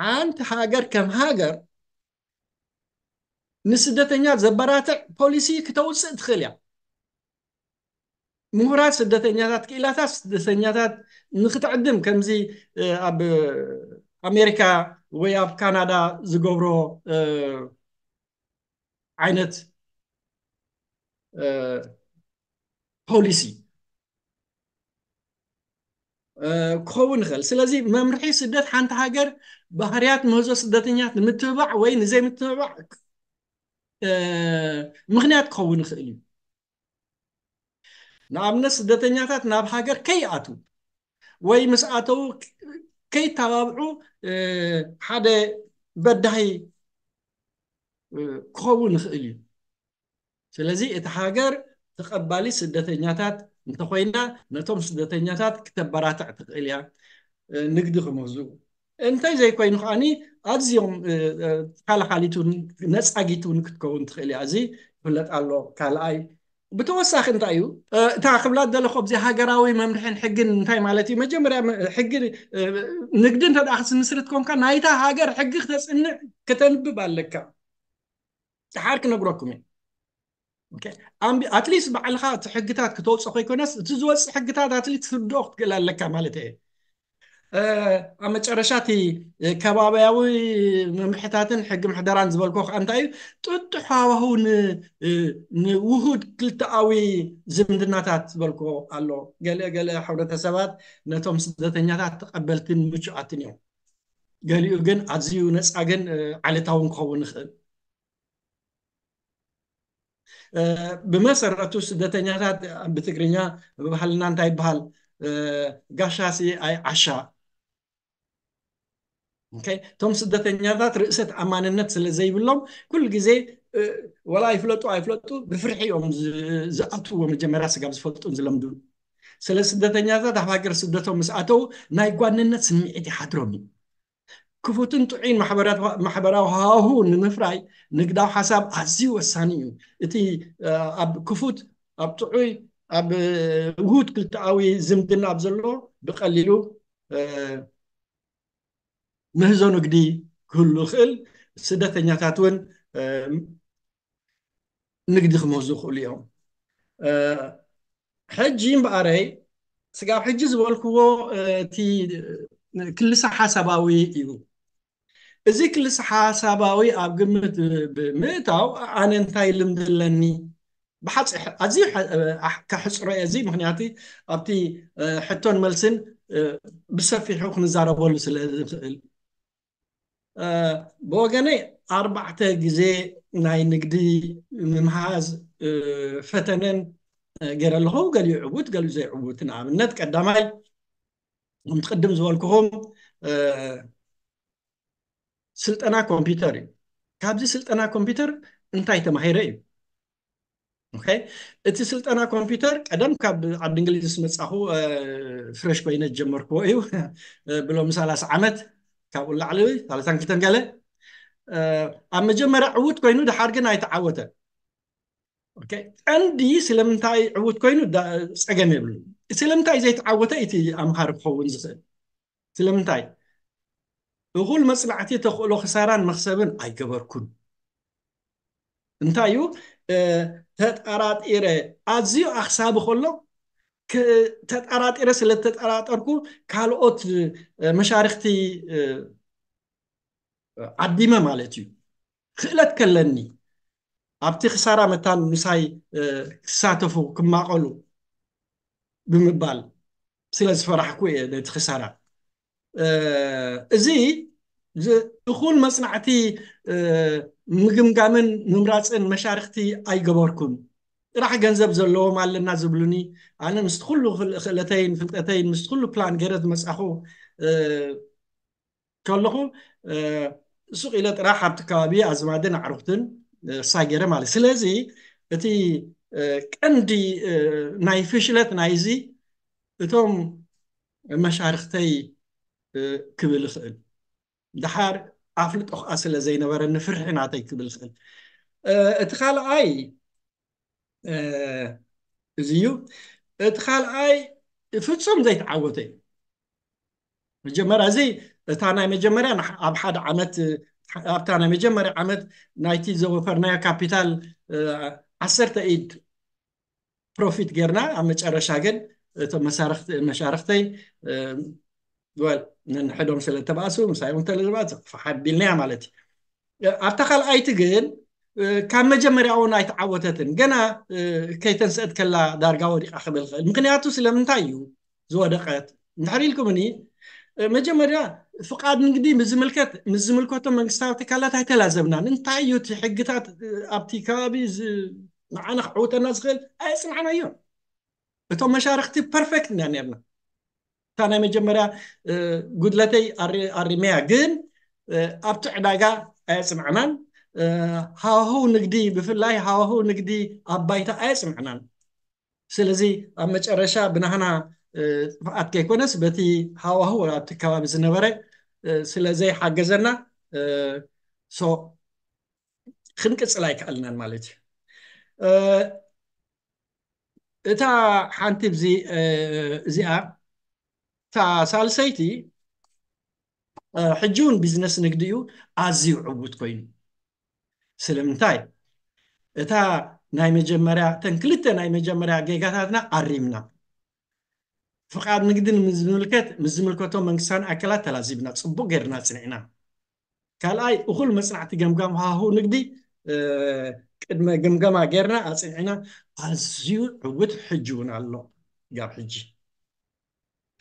ሓንቲ ሃገር ከም ሃገር ንስደተኛ ዘበራትዕ ፖሊሲ ክተውፅእ ትኽእል እያ ምሁራት ስደተኛታት ክኢላታት ስደተኛታት ንክትዕድም ከምዚ ኣብ ኣሜሪካ ወይ ኣብ ካናዳ ዝገብሮ ዓይነት ፖሊሲ ክኸውን ይኽእል ስለዚ መምርሒ ስደት ሓንቲ ሃገር ባህርያት መህዞ ስደተኛት ንምትብባዕ ወይ ንዘይምትብባዕ ምክንያት ክኸውን ይኽእል እዩ ንኣብነት ስደተኛታት ናብ ሃገር ከይኣት ወይ ምስ ኣተዉ ከይተባብዑ ሓደ በዳሂ ክኸውን ይኽእል እዩ ስለዚ እቲ ሃገር ተቐባሊ ስደተኛታት እንተኮይና ነቶም ስደተኛታት ክተበራትዕ ትኽእል እያ ንግዲ ክምህዙ እንታይ ዘይኮይኑ ከዓኒ ኣዝዮም ተካላካሊት ነፃጊት ውን ክትከውን ትኽእል እያ እዚ ይፍለጥ ኣሎ ካልኣይ ብተወሳኺ እንታይ እዩ እታ ክብላት ዘለኹ ዚ ሃገራዊ መምርሕን ሕግን እንታይ ማለት እዩ መጀመርያ ሕጊ ንግዲ እንተደ ክስምስርት ኮንካ ናይታ ሃገር ሕጊ ክተፅንዕ ክተንብብ ኣለካ ጨሓር ክነግረኩም እየ ኣትሊስት በዓልካ እቲ ሕግታት ክተውፅ ኮይኮነስ እቲ ዝወፅእ ሕግታት ኣትሊስ ስርድኦ ክትግእል ኣለካ ማለት እየ ኣብ መጨረሻቲ ከባብያዊ መንብሕታትን ሕጊ ምሕዳራን ዝበልኮ ከዓ እንታይ እዩ ጥጥሑ ሃዋህው ንውህድ ክልታኣዊ ዝምድናታት ዝበልኮ ኣሎ ገሊእ ገለ ሕብረተሰባት ነቶም ስደተኛታት ተቐበልትን ምቹኣትን እዮም ገሊኡ ግን ኣዝዩ ነፃ ግን ዓለታዊን ክኸውን ይኽእል ብመሰረቱ ስደተኛታት ብትግርኛ ብባህልና እንታይ ይበሃል ጋሻሲ ኣይ ዓሻ እቶም ስደተኛታት ርእሰት ኣማንነት ስለዘይብሎም ኩሉ ግዜ ወላ ይፍለጡ ኣይፍለጡ ብፍርሒ እዮም ዝኣትዎ መጀመርያ ስጋብ ዝፈልጡን ዝለምዱን ስለ ስደተኛታት ኣብ ሃገር ስደቶም ምስኣተው ናይ ጓንነት ስምዒት ይሓድሮም እዩ ክፉትን ጥዑን ማሕበራዊ ሃዋህቡ ንምፍራይ ንግዳዊ ሓሳብ ኣዝዩ ወሳኒ እዩ እቲ ኣብ ክፉት ኣብ ጥዑይ ኣብ ውሁድ ክልተኣዊ ዝምድና ኣብ ዘሎ ብቀሊሉ ምህዞ ንግዲ ክህሉ ይክእል ስደተኛታት እውን ንግዲ ክምህዙ ይክእሉ እዮም ሕጂ እምበኣረይ ስጋብ ሕጂ ዝበልክዎ እቲ ክልሳ ሓሳባዊ እዩ እዚ ክልስ ሓሳባዊ ኣብ ግምት ብምእታው ኣነ እንታይ ልምዲ ኣለኒ ብሓፅኣዝዩ ካሕፅሮ እየ እዚ ምክንያቱ ኣብቲ ሕቶን መልስን ብሰፊሑ ክንዛረበሉ ስለ ዝኽእል ብወገነይ ኣርባዕተ ግዜ ናይ ንግዲ ምምሃዝ ፈተነን ገይረ ኣለኹ ገሊኡ ዕቡት ገሊኡ ዘይዕቡት ንኣብነት ቀዳማይ ከምቲ ቅድም ዝበልክኹም ስልጠና ኮምፒተር እዩ ካብዚ ስልጠና ኮምፒተር እንታይ ተማሂረ እዩ እቲ ስልጠና ኮምፒተር ቀደም ካብ ዓብ እንግሊዝ መፃኹ ፍረሽ ኮይነ ጀመርክዎ እዩ ብሎም ሳላስ ዓመት ካብኡ ላዕሊ ሳላሳን ክልተን ገለ ኣብ መጀመርያ ዕውት ኮይኑ ድሓር ግን ኣይተዓወተ ቀንዲ ስለምንታይ ዕውት ኮይኑ ፀገም የብሉ ስለምንታይ ዘይተዓወተ እቲ ኣምሃር ክኸውን ዝኽእል ስለምንታይ أقول مثلا عتي تقول خساران مخسبن أي جبر كن انتايو تات أرات إيرة أزيو أخساب خلو تات أرات إيرة سلت تات أرات أركو كالو أوت مشارختي عديمة مالتي خلت كلني أبتي خسارة متان مساي ساتفو كما قولو بمبال سلاز فرحكو إيه خسارة أه... زي ዝእኹን መፅናዕቲ ምግምጋምን ምምራፅን መሻርክቲ ኣይገበርኩን ጥራሕ ገንዘብ ዘለዎም ኣለና ዝብሉኒ ኣነ ምስቲ ኩሉ ክእለተይን ፍልጠተይን ምስቲ ኩሉ ፕላን ገይረ ዝመፃኹ ከለኹ ሱቅ ኢለ ጥራሕ ኣብቲ ከባቢ ኣዝማድን ኣዕርክትን እሳ ገይረ ማለት ስለዚ እቲ ቀንዲ ናይ ፍሽለት ናይዚ እቶም መሻርክተይ ክብል ይኽእል ድሓር ኣፍልጦ ከዓ ስለ ዘይነበረ ንፍርሒ ናተይ ክብል ኽእል እቲ ካልኣይ እዙ እዩ እቲ ካልኣይ ፍጹም ዘይተዓወተ እዩ መጀመርያ እዚ እታ ናይ መጀመርያ ኣብ ሓደ ዓመትኣብታ ናይ መጀመርያ ዓመት ናይቲ ዘቦፈርናዮ ካፒታል ዓሰተ ኢድ ፕሮፊት ጌርና ኣብ መጨረሻ ግን እቶም መሻርክተይ Voilà. نحلهم سلة تباسو مسايون تلرباز فحبي النعم على تي أعتقد أي تجين كان مجمري أو نايت عوتتن جنا كي تنسى كلا دار جاوري أخذ الخ المقنياتو سلم تايو زو دقات نحري لكم إني مجمري فقاد نقدي مزملكات مزملكاتو من قصار تكلا تحت لازمنا نتايو تحقتات أبتكابي ز معنا حوت الناس خل أسمعنا يوم بتوم مشاركتي بيرفكت نعم እታ ናይ መጀመርያ ጉድለተይ ኣሪመያ ግን ኣብቲ ዕዳጋ ኣየፅምዕናን ሃዋህው ንግዲ ብፍላይ ሃዋህው ንግዲ ኣብ ባይታ ኣየፅምዕናን ስለዚ ኣብ መጨረሻ ብናህና ጥፍኣት ከይኮነስ በቲ ሃዋህው ኣብቲ ከባቢ ዝነበረ ስለዘይሓገዘና ሶ ክንቅፅል ኣይከኣልናን ማለት እዩ እታ ሓንቲ እዚኣ ثالثيتي آه، حجون بزنس نقديو ازيو عبود كوين سلمتاي اتا نايمة جمرا تنكلتا نايمة جمرا جيغاتاتنا عريمنا فقاد نقدن مزملكت مزملكتو منكسان اكلا تلازيبنا صبو غيرنا سنعنا قال اي اخل مسرعة جمجم ها هو نقدي كدما آه، جمجمها غيرنا سنعنا ازيو عبود حجون الله يا حجي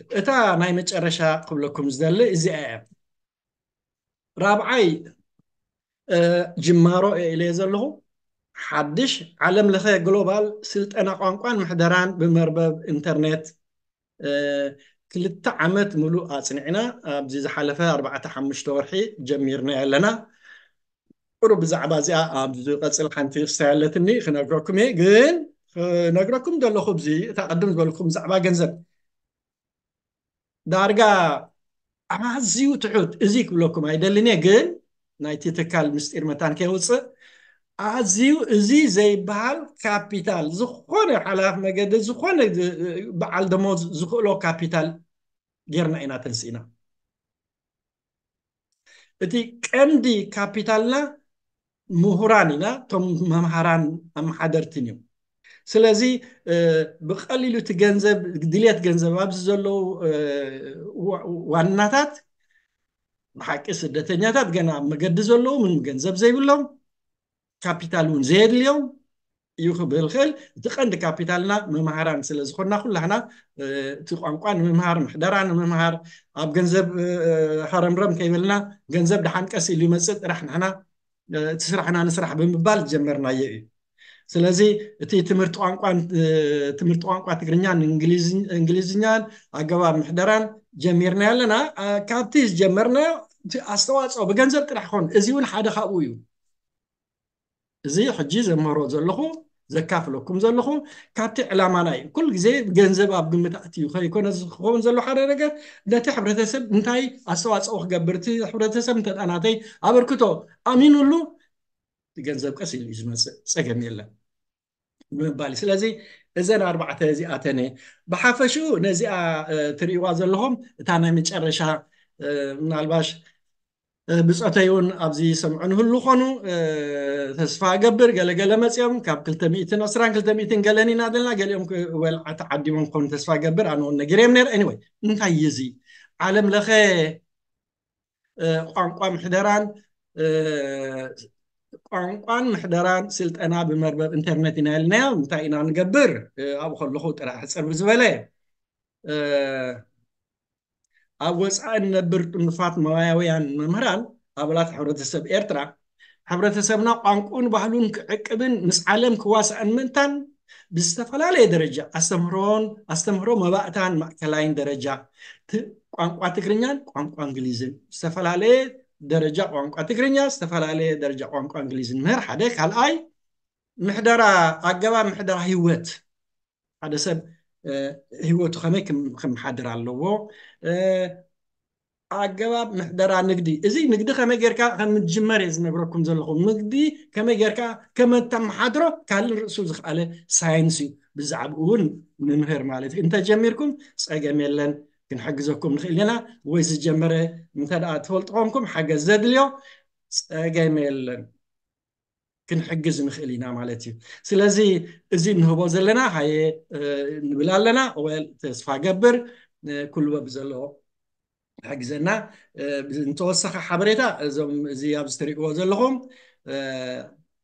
أتا ناي مج أرشا قبلكم زدل زئة رابعي جمارو إليزر له حدش عالم لخي غلوبال سلت أنا قوانقوان محدران بمربب إنترنت كلتا عمت ملو آسنعنا بزيز حالفة أربعة حمش تورحي جميرنا لنا ورب زعبا زيا أبزي قصل خانتي استعلتني خنقركم إيه قين خنقركم دلو خبزي تقدم تقول لكم زعبا جنزل ዳርጋ ኣዝዩ ትዑት እዚ ክብለኩም ኣይደሊን እየ ግን ናይቲ ትካል ምስጢር መታን ከይውፅእ ኣዝዩ እዚ ዘይበሃል ካፒታል ዝኮነ ሓላፍ መገዲ ዝኮነ በዓል ደሞ ዝክእሎ ካፒታል ጌርና ኢና ተንስኢና እቲ ቀንዲ ካፒታልና ምሁራን ኢና እቶም መምሃራን ኣመሓደርትን እዮም ስለዚ ብቀሊሉ እቲ ገንዘብ ድልት ገንዘብ ኣብዚ ዘለው ዋናታት ብሓቂ ስደተኛታት ገና ኣብ መገዲ ዘለዉ ምን ገንዘብ ዘይብሎም ካፒታል እውን ዘየድልዮም እዩ ክብል ክእል እቲ ቀንዲ ካፒታልና ምምሃራን ስለዝኮና ኩላሕና እቲ ቋንቋ ንምምሃር ምሕደራ ንምምሃር ኣብ ገንዘብ ሃረምረም ከይበልና ገንዘብ ድሓንቀስ ኢሉ ይመፅእ ጥራሕ ንሕና እቲ ስራሕና ንስራሕ ብምባል ጀመርናዮ እዩ ስለዚ እቲ ትምህርቲ ቋንቋ ትግርኛን እንግሊዝኛን ኣገባብ ምሕደራን ጀሚርና ኣለና ካብቲ ዝጀመርናዮ ኣስተዋፅኦ ብገንዘብ ጥራሕ ኮን እዚ እውን ሓደ ካብኡ እዩ እዚ ሕጂ ዘምህሮ ዘለኹ ዘካፍለኩም ዘለኹ ካብቲ ዕላማና እዩ ኩሉ ግዜ ገንዘብ ኣብ ግምታእት እዩ ከይኮነ ዝክኸውን ዘሎ ሓደ ነገር ነቲ ሕብረተሰብ እንታይ ኣስተዋፅኦ ክገብር እቲ ሕብረተሰብ እንተጣናተይ ኣበርክቶ ኣሚኑሉ ገንዘብ ቀስ ኢሉ እዩ ዝመፅእ ፀገም የለን ምባል ስለዚ እዘን ኣርባዕተ እዚኣተነ ብሓፈሽኡ ነዚኣ ትርእይዋ ዘለኹም እታ ናይ መጨረሻ ምናልባሽ ብፀተይ እውን ኣብዚ ሰምዑ ንህሉ ኮኑ ተስፋ ገብር ገለገለ መፅኦም ካብ 2ስራ2ልተ0ትን ገለኒ ኢና ዘለና ገሊኦም ወልዓቲ ዓዲሞም ከም ተስፋ ገብር ኣነ እውን ነጊርዮም ነር ኣኒወይ እንታይ እዩ እዚ ዓለም ለኸ ቋንቋ ምሕደራን ቋንቋን ምሕደራን ስልጠና ብመርበብ ኢንተርነት ኢና የለናያ እንታይ ኢና ንገብር ኣብኡ ከለኹ ጥራሕ ሕፅር ብዝበለ ኣብ ወፃኢ ንነብር ጥንፋት መባያውያን መምህራን ኣባላት ሕብረተሰብ ኤርትራ ሕብረተሰብና ቋንቁን ባህሉን ክዕቅብን ምስ ዓለም ክዋሳእን ምእንታን ብዝተፈላለየ ደረጃ ኣስተምህሮን ኣስተምህሮ መባእታን ማእከላይን ደረጃ ቋንቋ ትግርኛን ቋንቋ እንግሊዝን ዝተፈላለየ ደረጃ ቋንቋ ትግርኛ ዝተፈላለየ ደረጃ ቋንቋ እንግሊዝ ንምህር ሓደ ካልኣይ ምሕ ኣገባብ ምሕደራ ሂወት ሓደ ሰብ ህወቱ ከመይ ክመሓድር ኣለዎ ኣገባብ ምሕደራ ንግዲ እዚ ንግዲ ከመይ ጌርካ ከም ምጅመር እየ ዝነብረኩም ዘለኹም ንግዲ ከመይ ጌርከ ከመተመሓድሮ ካልእ ንርእሱ ዝኽኣለ ሳይንስ እዩ ብዛዕባኡ እውን ንምህር ማለት እዩ እንተይጀሚርኩም ፀገም የለን كن حق زوكم نخلينا ويز الجمرة مثلا أتول طعمكم حق الزد اليو جميل كن حق زن خلينا مالتي سلازي زين هو بزلنا هاي نقول لنا وتسفع جبر كل بزلو حق بنتوسخ حبريتا زم زياب ستريك وزلهم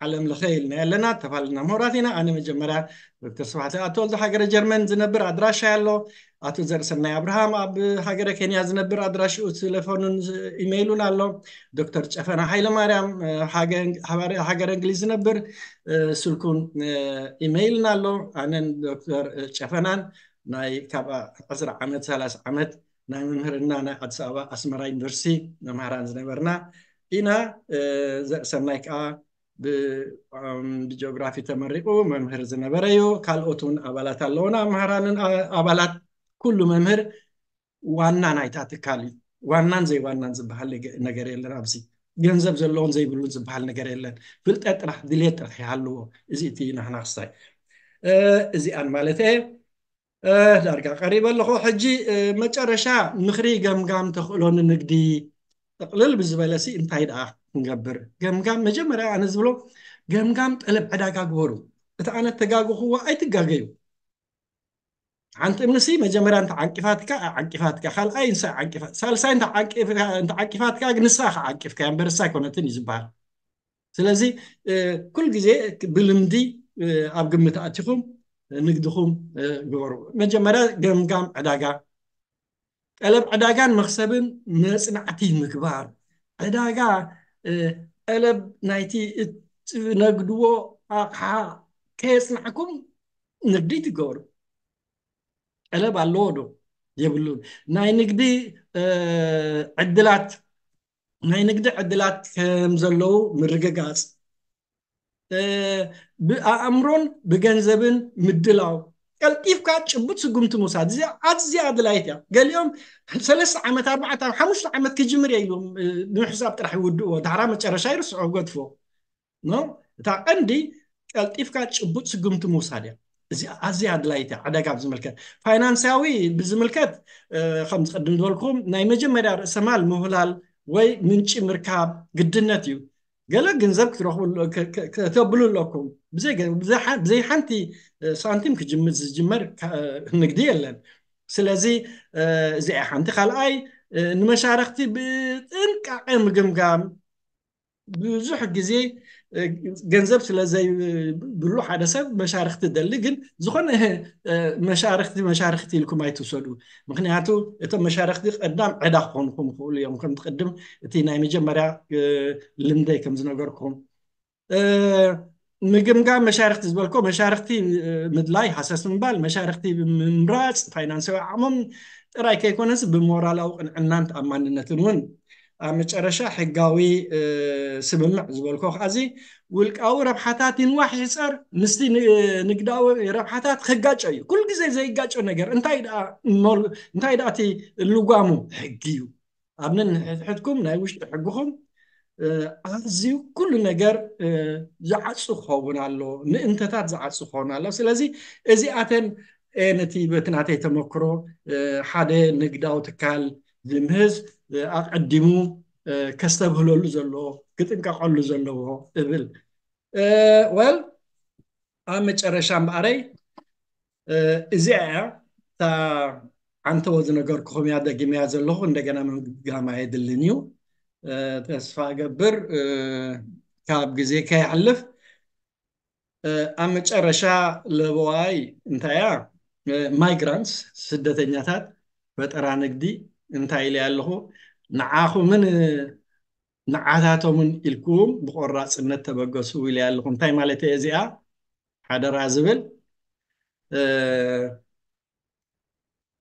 ዓለም ለኸ ኢልና ኣለና ተፋልና ምሁራት ኢና ኣነ መጀመርያ ዶክተር ስብሓት ኣቶ ዚ ሃገረ ጀርመን ዝነብር ኣድራሻ ኣሎ ኣቶ ዘርሰናይ ኣብርሃም ኣብ ሃገረ ኬንያ ዝነብር ኣድራሽኡ ቴሌፎኑን ኢሜይሉን ኣሎ ዶክተር ጨፈና ሃይለማርያም ሃገረ እንግሊዝ ዝነብር ስልኩን ኢሜይልን ኣሎ ኣነን ዶክተር ጨፈናን ናይ ካብ ዕስራ ዓመት 3 ዓመት ናይ መምህርና ናይ ኣዲስ ኣበባ ኣስመራ ዩኒቨርሲቲ መምሃራን ዝነበርና ኢና ዘርሰናይ ከዓ ብጂኦግራፊ ተመሪቁ መምህር ዝነበረ እዩ ካልኦትን ኣባላት ኣለውና ኣምሃራንን ኣባላት ኩሉ መምህር ዋና ናይታ ትካል እዩ ዋናን ዘይዋናን ዝበሃል ነገር የለን ኣብዚ ገንዘብ ዘለዎን ዘይብሉን ዝበሃል ነገር የለን ፍልጠት ጥራሕ ድልት ጥራሕ ይሃልዎ እዚ እቲ ናሕና ክሳይ እዚኣን ማለት እየ ዳርጋ ቀሪበ ኣለኩ ሕጂ መጨረሻ ምክሪ ገምጋም ተክእሎን ንግዲ ጥቅልል ብዝበለሲ እንታይ ደኣ ንገብር ገምጋም መጀመርያ ኣነ ዝብሎ ገምጋም ጠለብ ዕዳጋ ግበሩ እቲ ኣነ ተጋግኽዎ ኣይትጋገዩ ሓንቲ እምንሲ መጀመርያ እንታ ዓንቂፋትካ ዓንቂፋትካ ካልኣይ ንሳ ዓንቂፋ ሳልሳይ እንታ ዓንቂፋትካ ንሳ ከዓንቂፍካ በርሳ ኣይኮነትን እዩ ዝበሃል ስለዚ ኩል ግዜ ብልምዲ ኣብ ግምት ኣትኹም ንግድኹም ግበሩ መጀመርያ ገምጋም ዕዳጋ ጠለብ ዕዳጋን መክሰብን መፅናዕቲ ምግባር ዕዳጋ ቀለብ ናይቲ እትነግድዎ ኣቕሓ ከየፅናዕኩም ንግዲ ትገብሩ ቀለብ ኣለዎ ዶ የብሉን ናይ ንግዲ ዕድላት ናይ ንግዲ ዕድላት ከም ዘለው ምርግጋፅ ብኣእምሮን ብገንዘብን ምድላው ቀልጢፍካ ጭቡጥ ስጉምቲ ምውሳድ እዚ ኣዝያ ኣድላይት እያ ገሊኦም ሰለስተ ዓመት ኣርባዓ ሓሙሽተ ዓመት ክጅምር እየ ኢሎም ንምሕሳብ ጥራሕ ይውድእዎ ዳሕራ መጨረሻ ይርስዖ ገድፎ እታ ቀንዲ ቀልጢፍካ ጭቡጥ ስጉምቲ ምውሳድ እያ እዚ ኣዝያ ኣድላይት እያ ዕደጋ ብዝምልከት ፋይናንሳዊ ብዝምልከት ከም ዝቅድም ዝበልኩም ናይ መጀመርያ ርእሰማል ምህላል ወይ ምንጪ ምርካብ ግድነት እዩ ገለ ገንዘብ ክትረክቡ ከተብሉ ኣለኩም بزي بزي بزي حنتي سانتيم كجمز جمر نقدي لن سلازي زي حنتي خلقاي ንመሻርክቲ ብጥንቃቐ ምግምጋም ብዙሕ ግዜ ገንዘብ ስለዘይብሉ على ሰብ መሻርክቲ ደሊ ግን ዝኾነ መሻርክቲ መሻርክቲ ኢልኩም ኣይትውሰዱ ምክንያቱ እቶም መሻርክቲ ቀዳም ዕዳ ክኾንኩም ይኽእሉ يوم كنت ትቅድም እቲ ናይ መጀመርያ ልምደይ ከም ዝነገርኩም ምግምጋብ መሻርክቲ ዝበልኮ መሻርክቲ ምድላይ ሃሰስ ምባል መሻርክቲ ምምራፅ ፋይናንሳዊ ዓቅሞም ጥራይ ከይኮነስ ብሞራላዊ ቅንዕናን ተኣማንነትን እውን ኣብ መጨረሻ ሕጋዊ ስምምዕ ዝበልኮ ከዓዚ ውልቃዊ ረብሓታት ይንዋሕ ይፀር ምስቲ ንግዳዊ ረብሓታት ክጋጨ እዩ ኩሉ ግዜ ዘይጋጮ ነገር እንታይ ደኣ እቲ ልጓሙ ሕጊ እዩ ኣብ ነንሕትሕትኩም ናይ ውሽጢ ሕጊኹም ኣዝዩ ኩሉ ነገር ዝዓፁ ክኸውን ኣሎ ንእንተታት ዝዓፁ ክኸውን ኣሎ ስለዚ እዚኣተን ነቲ በቲ ናተይ ተመክሮ ሓደ ንግዳዊ ትካል ዝምህዝ ኣቀዲሙ ከስተብህለሉ ዘለዎ ክጥንቀቀሉ ዘለዎ እብል ወል ኣብ መጨረሻ እምበኣረይ እዚኣ እያ እታ ዓንተዎ ዝነገርክኹም እያ ደጊመያ ዘለኹ እንደገና ምግጋማ የድልን እዩ ተስፋ ገብር ካብ ግዜ ከይሕልፍ ኣብ መጨረሻ ለበዋይ እንታያ ማይግራንትስ ስደተኛታት ፈጠራ ንግዲ እንታይ ኢለ ኣለኹ ንዓኹምን ንዓታቶምን ኢልኩም ብቆራፅነት ተበገሱ ኢለ ኣለኹ እንታይ ማለት እየ እዚኣ ሓደራ ዝብል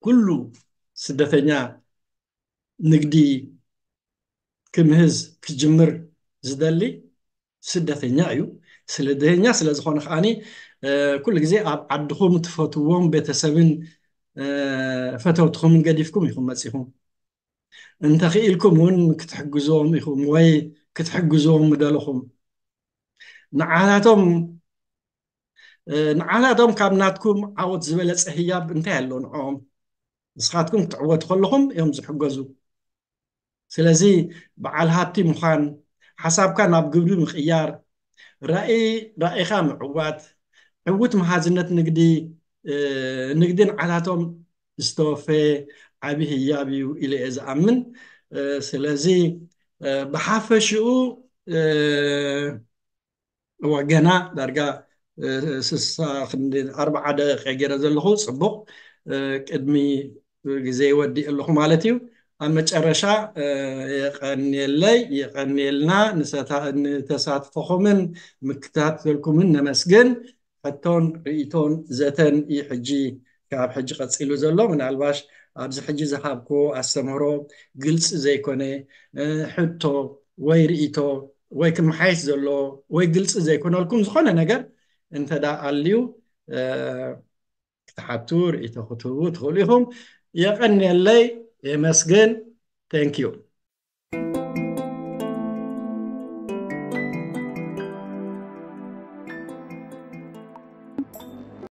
ኩሉ ስደተኛ ንግዲ كم هز كجمر زدلي سدتين يعيو سلدهين يا سلزخون خاني كل جزء عدهم تفتوهم بتسبن فتوتهم قديفكم يخم مسيحهم انت خيلكم ون كتحجزهم يخم وي كتحجزهم مدالهم نعالاتهم ንዓላቶም ካብ ናትኩም ዓወት ዝበለፀ ህያብ እንታይ ኣሎ ንዕኦም ንስኻትኩም ክትዕወት ከለኹም እዮም ዝሕገዙ سلازي بعال هاتي مخان حساب كان اب قبل مخيار رأي رأي خام عوات عوات مهازنات نقدي اه نقدين عداتهم استوفي عبي هيابي وإلي إز أمن اه سلازي اه بحافة شؤو اه وقنا دارقا اه سسا خندين أربعة دقيقة غير زلخو صبق اه كدمي زي ودي اللخو مالتيو ኣብ መጨረሻ የቐኔየለይ የቐኔየልና ንተሳትፈኩምን ምክታትተልኩምን ነመስግን ሕቶን ርእቶን ዘተን እዩ ሕጂ ካብ ሕጂ ቐፂሉ ዘሎ ምናልባሽ ኣብዚ ሕጂ ዝሃብክዎ ኣተምህሮ ግልፂ ዘይኮነ ሕቶ ወይ ርእቶ ወይ ክመሓየሽ ዘሎ ወይ ግልፂ ዘይኮነልኩም ዝኾነ ነገር እንተዳ ኣልዩ ክትሓብቱ ርእቶ ክትህቡ ትኽእሉ ኢኹም የቐኔየለይ MS Gain. Thank you.